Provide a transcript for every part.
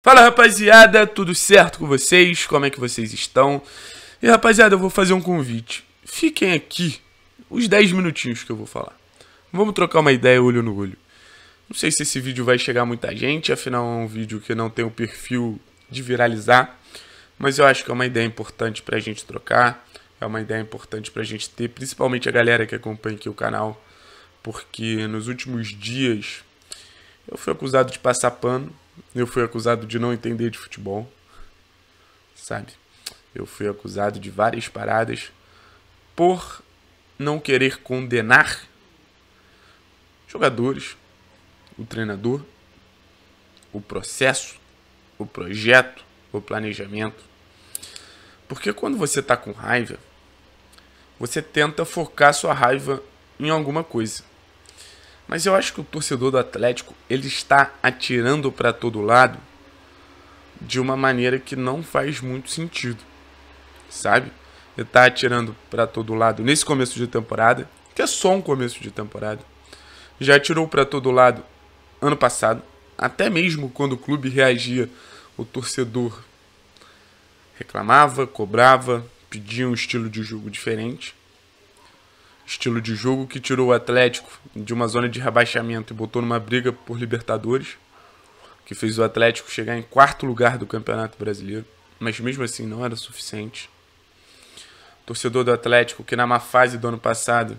Fala rapaziada, tudo certo com vocês? Como é que vocês estão? E rapaziada, eu vou fazer um convite. Fiquem aqui os 10 minutinhos que eu vou falar. Vamos trocar uma ideia olho no olho. Não sei se esse vídeo vai chegar a muita gente, afinal é um vídeo que não tem o perfil de viralizar, mas eu acho que é uma ideia importante pra gente trocar, é uma ideia importante pra gente ter, principalmente a galera que acompanha aqui o canal, porque nos últimos dias eu fui acusado de passar pano eu fui acusado de não entender de futebol, sabe? Eu fui acusado de várias paradas por não querer condenar jogadores, o treinador, o processo, o projeto, o planejamento. Porque quando você está com raiva, você tenta focar sua raiva em alguma coisa. Mas eu acho que o torcedor do Atlético ele está atirando para todo lado de uma maneira que não faz muito sentido, sabe? Ele está atirando para todo lado nesse começo de temporada, que é só um começo de temporada. Já atirou para todo lado ano passado, até mesmo quando o clube reagia, o torcedor reclamava, cobrava, pedia um estilo de jogo diferente estilo de jogo que tirou o Atlético de uma zona de rebaixamento e botou numa briga por Libertadores, que fez o Atlético chegar em quarto lugar do Campeonato Brasileiro, mas mesmo assim não era suficiente. Torcedor do Atlético que na má fase do ano passado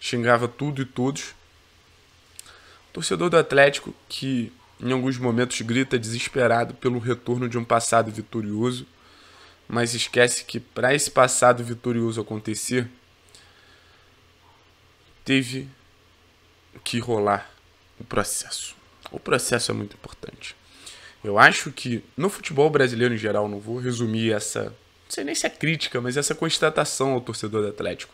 xingava tudo e todos. Torcedor do Atlético que em alguns momentos grita desesperado pelo retorno de um passado vitorioso, mas esquece que para esse passado vitorioso acontecer, teve que rolar o processo. O processo é muito importante. Eu acho que no futebol brasileiro em geral, não vou resumir essa, não sei nem se é crítica, mas essa constatação ao torcedor do Atlético.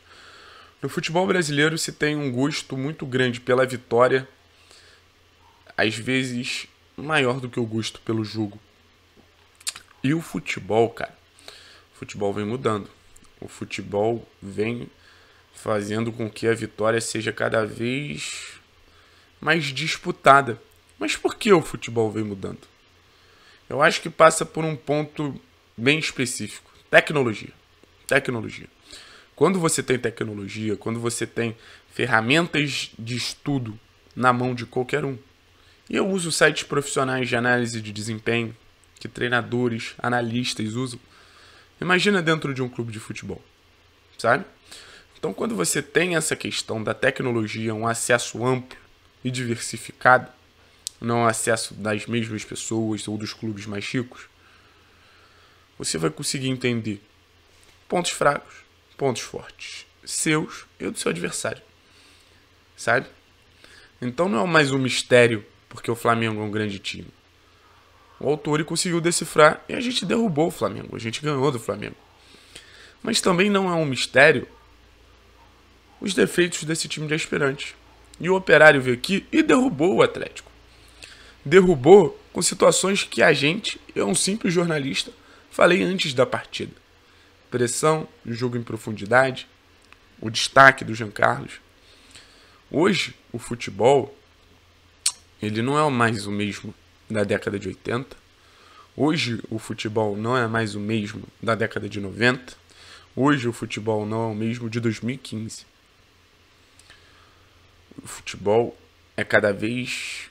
No futebol brasileiro se tem um gosto muito grande pela vitória, às vezes maior do que o gosto pelo jogo. E o futebol, cara, o futebol vem mudando. O futebol vem fazendo com que a vitória seja cada vez mais disputada. Mas por que o futebol vem mudando? Eu acho que passa por um ponto bem específico: tecnologia. Tecnologia. Quando você tem tecnologia, quando você tem ferramentas de estudo na mão de qualquer um. E eu uso sites profissionais de análise de desempenho que treinadores, analistas usam. Imagina dentro de um clube de futebol, sabe? Então, quando você tem essa questão da tecnologia, um acesso amplo e diversificado, não acesso das mesmas pessoas ou dos clubes mais ricos, você vai conseguir entender pontos fracos, pontos fortes, seus e do seu adversário. Sabe? Então não é mais um mistério porque o Flamengo é um grande time. O autor conseguiu decifrar e a gente derrubou o Flamengo, a gente ganhou do Flamengo. Mas também não é um mistério os defeitos desse time de aspirantes. E o Operário veio aqui e derrubou o Atlético. Derrubou com situações que a gente, eu um simples jornalista, falei antes da partida. Pressão, jogo em profundidade, o destaque do Jean Carlos. Hoje, o futebol ele não é mais o mesmo da década de 80. Hoje, o futebol não é mais o mesmo da década de 90. Hoje, o futebol não é o mesmo de 2015 o futebol é cada vez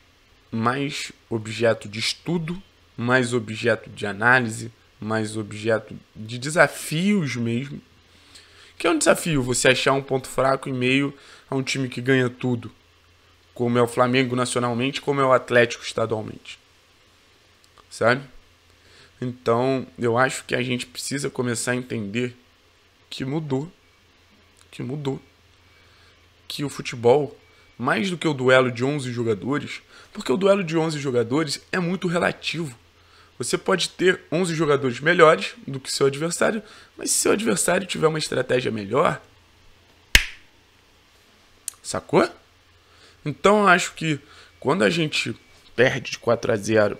mais objeto de estudo, mais objeto de análise, mais objeto de desafios mesmo. Que é um desafio você achar um ponto fraco em meio a um time que ganha tudo, como é o Flamengo nacionalmente, como é o Atlético estadualmente. Sabe? Então, eu acho que a gente precisa começar a entender que mudou, que mudou, que o futebol mais do que o duelo de 11 jogadores, porque o duelo de 11 jogadores é muito relativo. Você pode ter 11 jogadores melhores do que seu adversário, mas se seu adversário tiver uma estratégia melhor. Sacou? Então eu acho que quando a gente perde de 4 a 0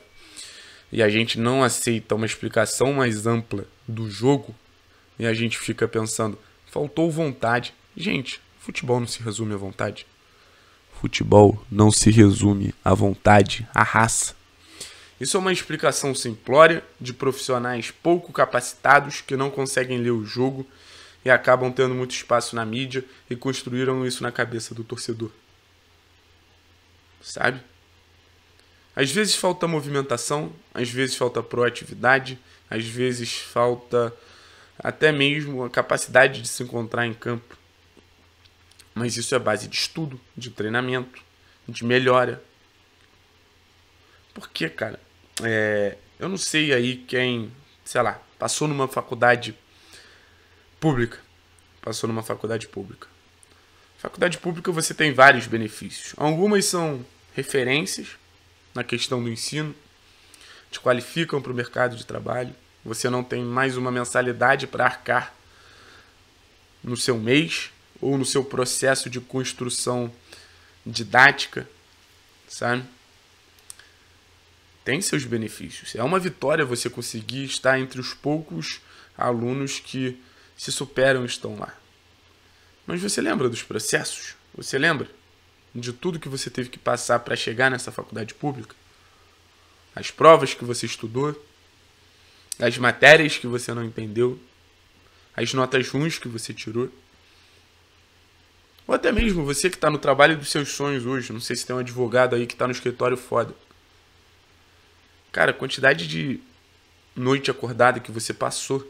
e a gente não aceita uma explicação mais ampla do jogo e a gente fica pensando, faltou vontade. Gente, futebol não se resume à vontade. Futebol não se resume à vontade, à raça. Isso é uma explicação simplória de profissionais pouco capacitados que não conseguem ler o jogo e acabam tendo muito espaço na mídia e construíram isso na cabeça do torcedor. Sabe? Às vezes falta movimentação, às vezes falta proatividade, às vezes falta até mesmo a capacidade de se encontrar em campo. Mas isso é base de estudo, de treinamento, de melhora. Porque, cara, é, eu não sei aí quem, sei lá, passou numa faculdade pública. Passou numa faculdade pública. Faculdade pública você tem vários benefícios. Algumas são referências na questão do ensino, te qualificam para o mercado de trabalho. Você não tem mais uma mensalidade para arcar no seu mês, ou no seu processo de construção didática, sabe? Tem seus benefícios. É uma vitória você conseguir estar entre os poucos alunos que se superam e estão lá. Mas você lembra dos processos? Você lembra de tudo que você teve que passar para chegar nessa faculdade pública? As provas que você estudou? As matérias que você não entendeu? As notas ruins que você tirou? Ou até mesmo você que está no trabalho dos seus sonhos hoje. Não sei se tem um advogado aí que está no escritório foda. Cara, a quantidade de noite acordada que você passou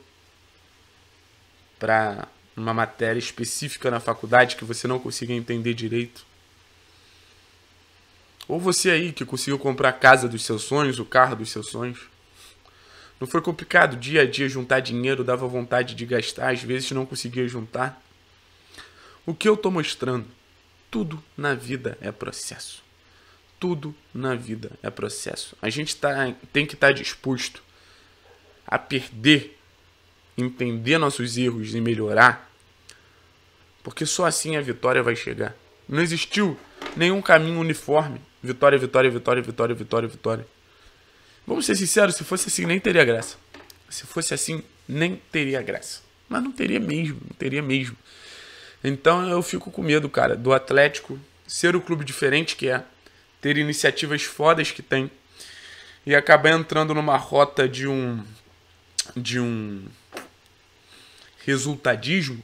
para uma matéria específica na faculdade que você não conseguia entender direito. Ou você aí que conseguiu comprar a casa dos seus sonhos, o carro dos seus sonhos. Não foi complicado dia a dia juntar dinheiro, dava vontade de gastar, às vezes não conseguia juntar. O que eu estou mostrando? Tudo na vida é processo. Tudo na vida é processo. A gente tá, tem que estar tá disposto a perder, entender nossos erros e melhorar, porque só assim a vitória vai chegar. Não existiu nenhum caminho uniforme. Vitória, vitória, vitória, vitória, vitória, vitória. Vamos ser sinceros, se fosse assim nem teria graça. Se fosse assim nem teria graça. Mas não teria mesmo, não teria mesmo. Então eu fico com medo, cara, do Atlético ser o clube diferente que é, ter iniciativas fodas que tem e acabar entrando numa rota de um de um resultadismo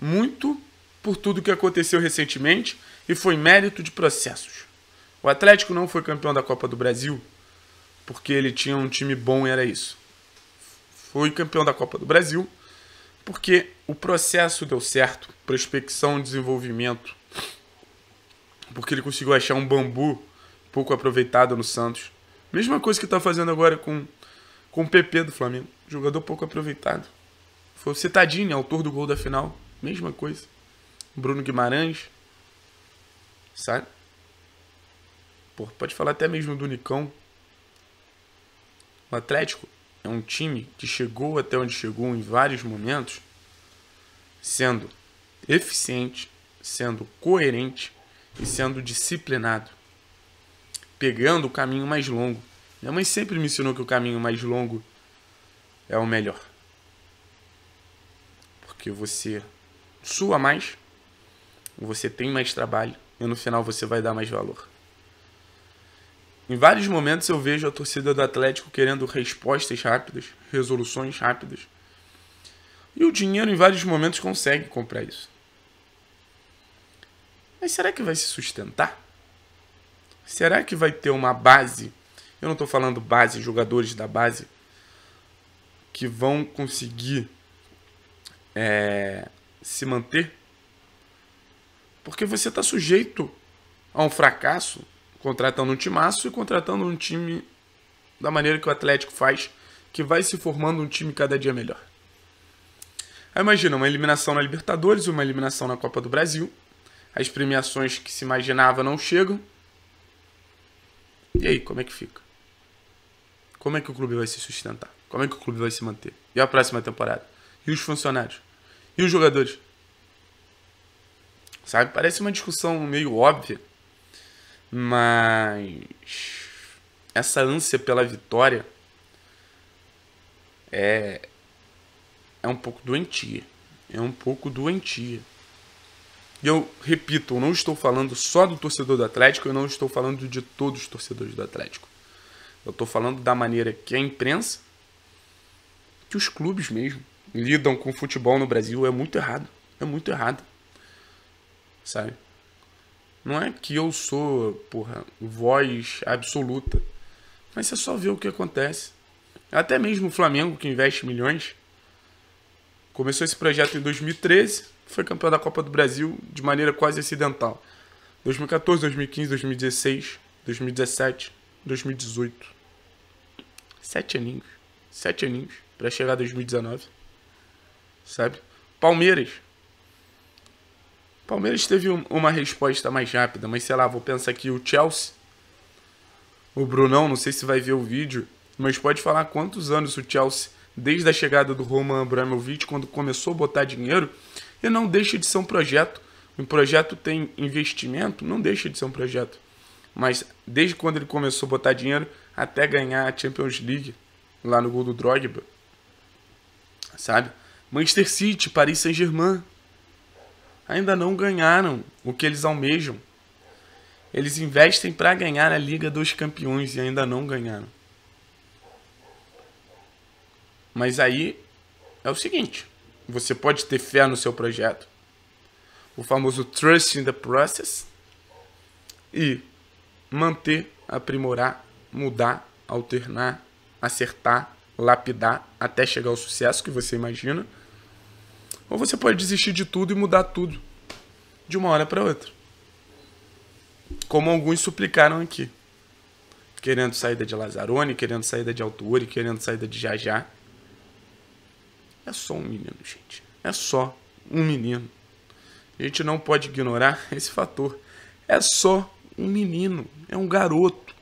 muito por tudo que aconteceu recentemente e foi mérito de processos. O Atlético não foi campeão da Copa do Brasil porque ele tinha um time bom e era isso. Foi campeão da Copa do Brasil porque o processo deu certo, prospecção, desenvolvimento, porque ele conseguiu achar um bambu pouco aproveitado no Santos. Mesma coisa que está fazendo agora com, com o PP do Flamengo, jogador pouco aproveitado. Foi o Citadini, autor do gol da final, mesma coisa. Bruno Guimarães, sabe? Pô, pode falar até mesmo do Nicão. O Atlético é um time que chegou até onde chegou em vários momentos, sendo eficiente, sendo coerente e sendo disciplinado, pegando o caminho mais longo. Minha mãe sempre me ensinou que o caminho mais longo é o melhor. Porque você sua mais, você tem mais trabalho e no final você vai dar mais valor. Em vários momentos eu vejo a torcida do Atlético querendo respostas rápidas, resoluções rápidas. E o dinheiro em vários momentos consegue comprar isso. Mas será que vai se sustentar? Será que vai ter uma base? Eu não estou falando base, jogadores da base que vão conseguir é, se manter? Porque você está sujeito a um fracasso contratando um timaço e contratando um time da maneira que o Atlético faz, que vai se formando um time cada dia melhor. Aí imagina, uma eliminação na Libertadores, uma eliminação na Copa do Brasil, as premiações que se imaginava não chegam. E aí, como é que fica? Como é que o clube vai se sustentar? Como é que o clube vai se manter? E a próxima temporada? E os funcionários? E os jogadores? Sabe? Parece uma discussão meio óbvia, mas essa ânsia pela vitória é é um pouco doentia. É um pouco doentia. E eu repito, eu não estou falando só do torcedor do Atlético, eu não estou falando de todos os torcedores do Atlético. Eu estou falando da maneira que a imprensa, que os clubes mesmo, lidam com o futebol no Brasil. É muito errado. É muito errado. Sabe? Não é que eu sou, porra, voz absoluta. Mas é só ver o que acontece. Até mesmo o Flamengo, que investe milhões, começou esse projeto em 2013, foi campeão da Copa do Brasil de maneira quase acidental. 2014, 2015, 2016, 2017, 2018. Sete aninhos. Sete aninhos para chegar a 2019. Sabe? Palmeiras, Palmeiras teve um, uma resposta mais rápida, mas sei lá, vou pensar aqui o Chelsea. O Brunão, não sei se vai ver o vídeo, mas pode falar quantos anos o Chelsea, desde a chegada do Roman Abramovich, quando começou a botar dinheiro, e não deixa de ser um projeto. Um projeto tem investimento, não deixa de ser um projeto. Mas desde quando ele começou a botar dinheiro até ganhar a Champions League, lá no gol do Drogba. Sabe? Manchester City, Paris Saint-Germain, ainda não ganharam o que eles almejam. Eles investem para ganhar a Liga dos Campeões e ainda não ganharam. Mas aí é o seguinte: você pode ter fé no seu projeto, o famoso trust in the process, e manter, aprimorar, mudar, alternar, acertar, lapidar até chegar ao sucesso que você imagina ou você pode desistir de tudo e mudar tudo de uma hora para outra. Como alguns suplicaram aqui. Querendo saída de Lazarone, querendo saída de Altuori, querendo saída de Jajá. É só um menino, gente. É só um menino. A gente não pode ignorar esse fator. É só um menino, é um garoto.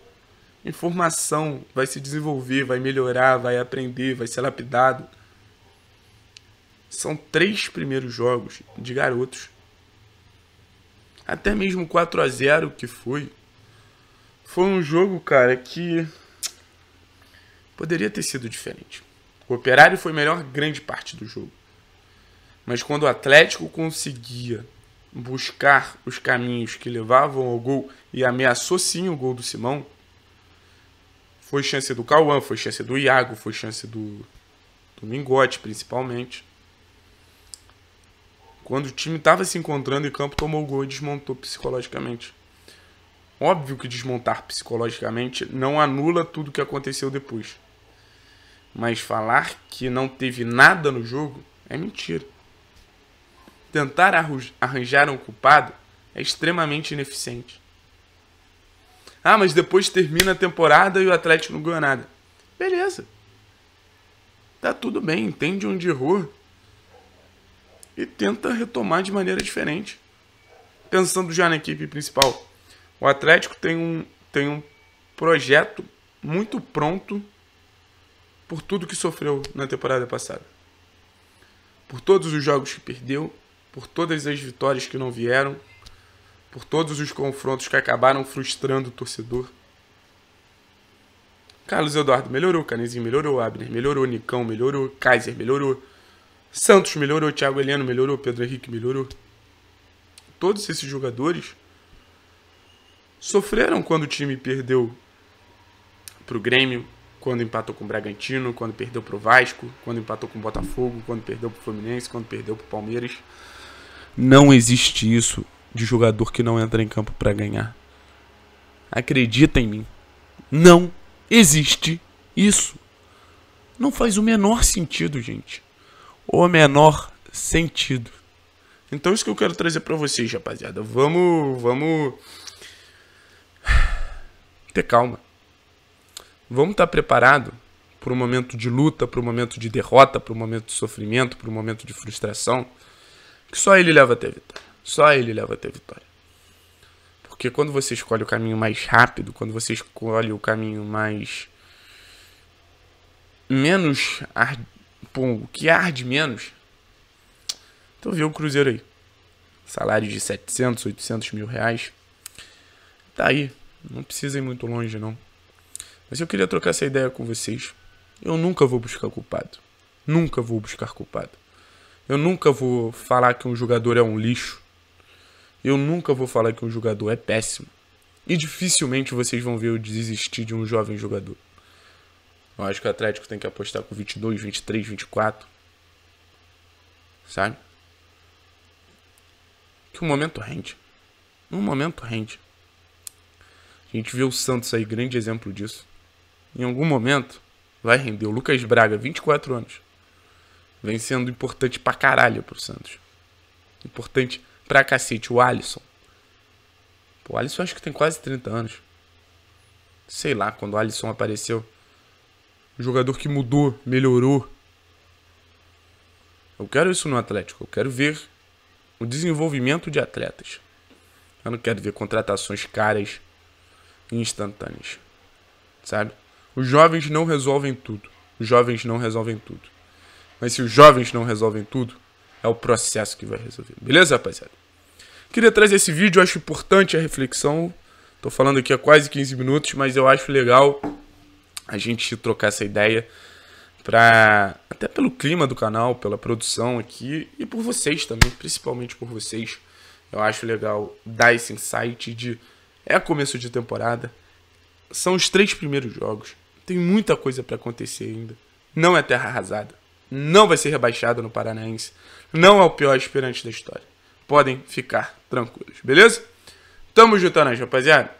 Informação vai se desenvolver, vai melhorar, vai aprender, vai ser lapidado. São três primeiros jogos de garotos. Até mesmo 4 a 0 que foi. Foi um jogo, cara, que poderia ter sido diferente. O Operário foi melhor grande parte do jogo. Mas quando o Atlético conseguia buscar os caminhos que levavam ao gol e ameaçou sim o gol do Simão, foi chance do Cauã, foi chance do Iago, foi chance do, do Mingote, principalmente. Quando o time estava se encontrando em campo, tomou o gol e desmontou psicologicamente. Óbvio que desmontar psicologicamente não anula tudo que aconteceu depois. Mas falar que não teve nada no jogo é mentira. Tentar arranjar um culpado é extremamente ineficiente. Ah, mas depois termina a temporada e o Atlético não ganha nada. Beleza. Tá tudo bem, entende onde errou e tenta retomar de maneira diferente. Pensando já na equipe principal, o Atlético tem um, tem um projeto muito pronto por tudo que sofreu na temporada passada. Por todos os jogos que perdeu, por todas as vitórias que não vieram, por todos os confrontos que acabaram frustrando o torcedor. Carlos Eduardo melhorou, Canizinho melhorou, Abner melhorou, Nicão melhorou, Kaiser melhorou, Santos melhorou, Thiago Heleno melhorou, Pedro Henrique melhorou. Todos esses jogadores sofreram quando o time perdeu para o Grêmio, quando empatou com o Bragantino, quando perdeu para o Vasco, quando empatou com o Botafogo, quando perdeu para o Fluminense, quando perdeu para o Palmeiras. Não existe isso de jogador que não entra em campo para ganhar. Acredita em mim. Não existe isso. Não faz o menor sentido, gente o menor sentido. Então isso que eu quero trazer para vocês, rapaziada. Vamos, vamos ter calma. Vamos estar tá preparado para o momento de luta, para o momento de derrota, para o momento de sofrimento, para o momento de frustração, que só ele leva até a vitória. Só ele leva até a vitória. Porque quando você escolhe o caminho mais rápido, quando você escolhe o caminho mais menos ar tipo, que arde menos. Então vê o Cruzeiro aí. Salário de 700, 800 mil reais. Tá aí. Não precisa ir muito longe, não. Mas eu queria trocar essa ideia com vocês. Eu nunca vou buscar culpado. Nunca vou buscar culpado. Eu nunca vou falar que um jogador é um lixo. Eu nunca vou falar que um jogador é péssimo. E dificilmente vocês vão ver eu desistir de um jovem jogador. Eu acho que o Atlético tem que apostar com 22, 23, 24. Sabe? Que um momento rende. Um momento rende. A gente viu o Santos aí, grande exemplo disso. Em algum momento vai render. O Lucas Braga, 24 anos. Vem sendo importante pra caralho pro Santos. Importante pra cacete. O Alisson. Pô, o Alisson acho que tem quase 30 anos. Sei lá, quando o Alisson apareceu. Um jogador que mudou, melhorou. Eu quero isso no Atlético. Eu quero ver o desenvolvimento de atletas. Eu não quero ver contratações caras e instantâneas. Sabe? Os jovens não resolvem tudo. Os jovens não resolvem tudo. Mas se os jovens não resolvem tudo, é o processo que vai resolver. Beleza, rapaziada? Queria trazer esse vídeo, acho importante a reflexão. Tô falando aqui há quase 15 minutos, mas eu acho legal a gente trocar essa ideia para até pelo clima do canal, pela produção aqui e por vocês também, principalmente por vocês. Eu acho legal dar esse insight de é começo de temporada, são os três primeiros jogos, tem muita coisa para acontecer ainda. Não é terra arrasada, não vai ser rebaixado no Paranaense, não é o pior esperante da história. Podem ficar tranquilos, beleza? Tamo juntando, é rapaziada.